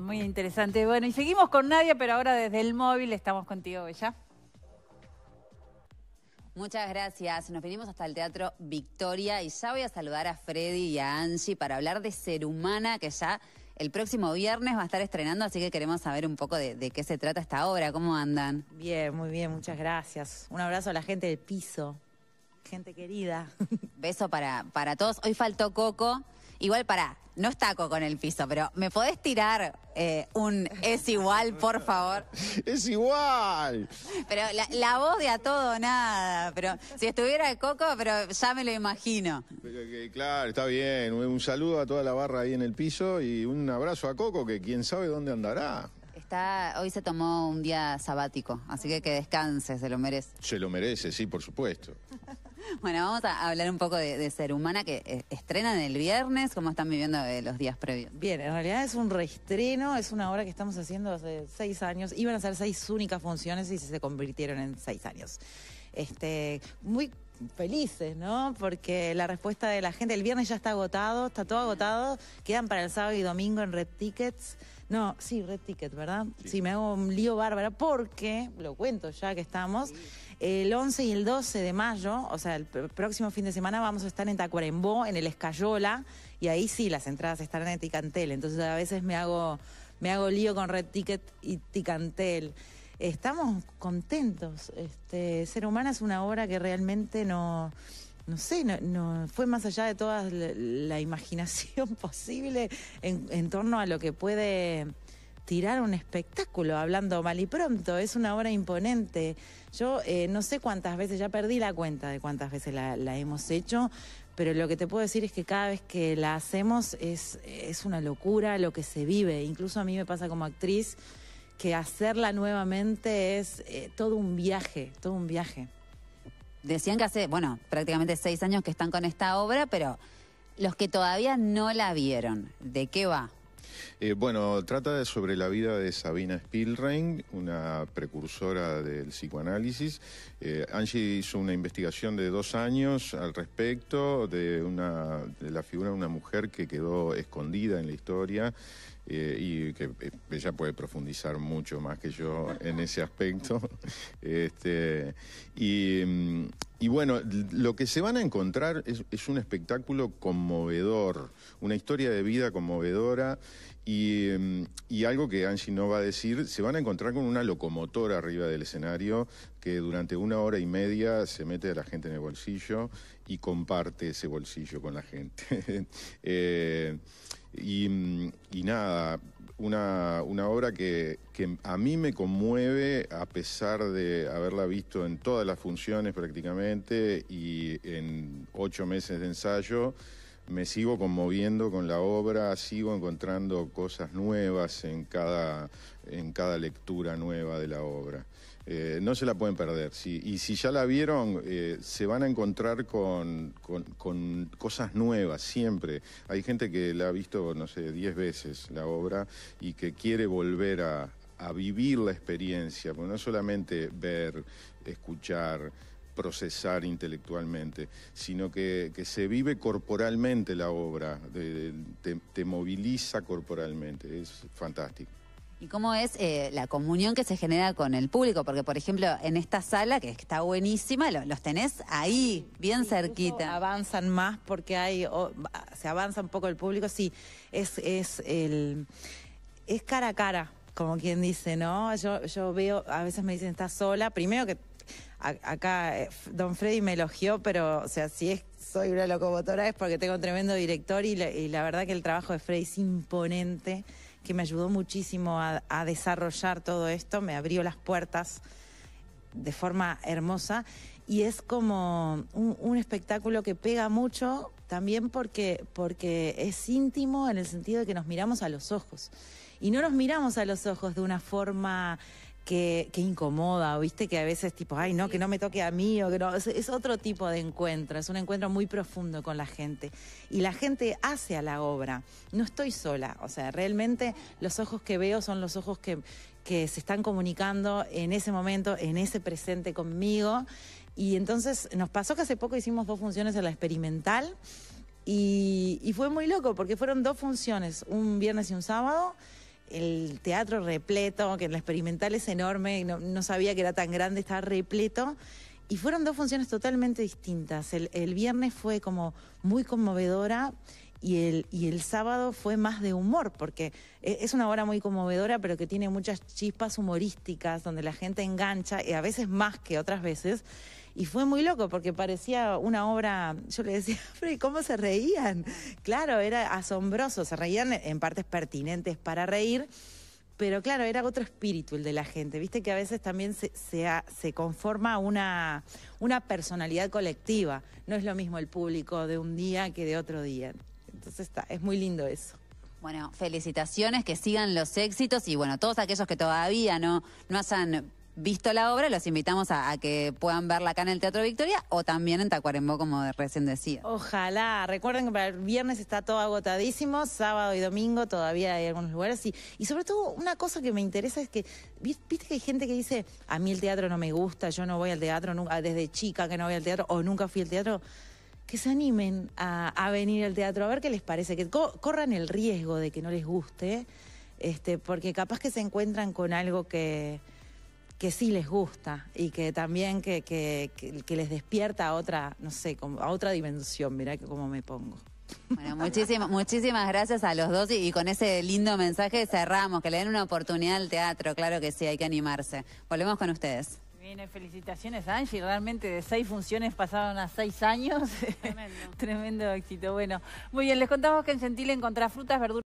muy interesante. Bueno, y seguimos con Nadia, pero ahora desde el móvil estamos contigo, Bella. Muchas gracias. Nos vinimos hasta el Teatro Victoria y ya voy a saludar a Freddy y a Angie para hablar de Ser Humana, que ya el próximo viernes va a estar estrenando, así que queremos saber un poco de, qué se trata esta obra, cómo andan. Bien, muy bien, muchas gracias. Un abrazo a la gente del piso, gente querida. Beso para, para todos. Hoy faltó Coco. Igual para, no Coco con el piso, pero ¿me podés tirar eh, un es igual, por favor? Es igual. Pero la, voz de a todo nada. Pero si estuviera coco, pero ya me lo imagino. claro, está bien. Un saludo a toda la barra ahí en el piso y un abrazo a Coco, que quién sabe dónde andará. Está, hoy se tomó un día sabático, así que que descanse, se lo merece. Se lo merece, sí, por supuesto. Bueno, vamos a hablar un poco de, Ser Humana, que eh, estrenan el viernes. ¿Cómo están viviendo eh, los días previos? Bien, en realidad es un reestreno, es una obra que estamos haciendo hace seis años. Iban a ser seis únicas funciones y se convirtieron en seis años. Este, muy felices, ¿no? Porque la respuesta de la gente, el viernes ya está agotado, está todo agotado, quedan para el sábado y domingo en Red Tickets. No, sí, Red Tickets, ¿verdad? Sí, me hago un lío bárbara porque, lo cuento ya que estamos, el 11 y el 12 de mayo, o sea, el próximo fin de semana, vamos a estar en Tacuarembó, en el Escayola, y ahí sí las entradas estarán en Ticantel. Entonces a veces me hago, me hago lío con Red Ticket y Ticantel. Estamos contentos. Este, Ser Humana es una obra que realmente no no sé, no, fue más allá de toda la, imaginación posible en, en, torno a lo que puede tirar un espectáculo, hablando mal y pronto. Es una obra imponente. Yo eh, no sé cuántas veces, ya perdí la cuenta de cuántas veces la, hemos hecho, pero lo que te puedo decir es que cada vez que la hacemos es, es una locura lo que se vive. Incluso a mí me pasa como actriz que hacerla nuevamente es eh, todo un viaje, todo un viaje. Decían que hace, bueno, prácticamente seis años que están con esta obra, pero los que todavía no la vieron, ¿de qué va? Eh, bueno, trata de, sobre la vida de Sabina Spielrein, una precursora del psicoanálisis. Eh, Angie hizo una investigación de dos años al respecto de, una, de la figura de una mujer que quedó escondida en la historia. Eh, y que ella puede profundizar mucho más que yo en ese aspecto. Este, y, mm, y bueno, lo que se van a encontrar es, un espectáculo conmovedor, una historia de vida conmovedora mm, y, algo que Angie no va a decir, se van a encontrar con una locomotora arriba del escenario que durante una hora y media se mete a la gente en el bolsillo y comparte ese bolsillo con la gente. Eh, mm, y nada, una, una obra que, que, a mí me conmueve a pesar de haberla visto en todas las funciones prácticamente y en ocho meses de ensayo. Me sigo conmoviendo con la obra, sigo encontrando cosas nuevas en cada lectura nueva de la obra. Eh, no se la pueden perder. y si ya la vieron, eh, se van a encontrar con, cosas nuevas siempre. Hay gente que la ha visto, no sé, diez veces la obra y que quiere volver a, vivir la experiencia, no solamente ver, escuchar, procesar intelectualmente, sino que, se vive corporalmente la obra, te, moviliza corporalmente, es fantástico. ¿Y cómo es eh, la comunión que se genera con el público? Porque, por ejemplo, en esta sala, que está buenísima, los tenés ahí, bien cerquita. Avanzan más porque hay, se avanza un poco el público, sí, es, es, el, es cara a cara, como quien dice, ¿no? Yo, yo veo, a veces me dicen, está sola, primero que acá eh, Don Freddy me elogió, pero, o sea, si es, soy una locomotora es porque tengo un tremendo director y la, y la verdad que el trabajo de Freddy es imponente que me ayudó muchísimo a, desarrollar todo esto, me abrió las puertas de forma hermosa y es como un, un, espectáculo que pega mucho también porque, porque es íntimo en el sentido de que nos miramos a los ojos. Y no nos miramos a los ojos de una forma que, incomoda, ¿viste? Que a veces tipo, ay, no, que no me toque a mí, o que no. Es, otro tipo de encuentro, es un encuentro muy profundo con la gente. Y la gente hace a la obra. No estoy sola, o sea, realmente los ojos que veo son los ojos que, que se están comunicando en ese momento, en ese presente conmigo. Y entonces nos pasó que hace poco hicimos dos funciones en la experimental y fue muy loco porque fueron dos funciones, un viernes y un sábado el teatro repleto, que en la experimental es enorme, no, sabía que era tan grande, estaba repleto. Y fueron dos funciones totalmente distintas. El, el, viernes fue como muy conmovedora y el, sábado fue más de humor, porque eh, es una obra muy conmovedora, pero que tiene muchas chispas humorísticas, donde la gente engancha, y eh, a veces más que otras veces. Y fue muy loco porque parecía una obra, yo le decía, cómo se reían? Claro, era asombroso, se reían en partes pertinentes para reír, pero claro, era otro espíritu el de la gente, viste que a veces también se, conforma una personalidad colectiva, no es lo mismo el público de un día que de otro día. Entonces está, es muy lindo eso. Bueno, felicitaciones, que sigan los éxitos y bueno, todos aquellos que todavía no, no hayan visto la obra, los invitamos a, que puedan verla acá en el Teatro Victoria o también en Tacuarembó, como recién decía. Ojalá. Recuerden que para el viernes está todo agotadísimo, sábado y domingo todavía hay algunos lugares. Y, y sobre todo, una cosa que me interesa es que, viste que hay gente que dice, a mí el teatro no me gusta, yo no voy al teatro nunca, desde chica que no voy al teatro o nunca fui al teatro que se animen a, venir al teatro, a ver qué les parece, que corran el riesgo de que no les guste, este, porque capaz que se encuentran con algo que, que sí les gusta y que también que, que, les despierta a otra, no sé, a otra dimensión, mirá que cómo me pongo. Bueno, muchísimas, muchísimas gracias a los dos y, con ese lindo mensaje cerramos, que le den una oportunidad al teatro, claro que sí, hay que animarse. Volvemos con ustedes felicitaciones Angie, realmente de seis funciones pasaron a seis años. Tremendo. Tremendo éxito. Bueno, muy bien, les contamos que en Gentil encontrás frutas, verduras.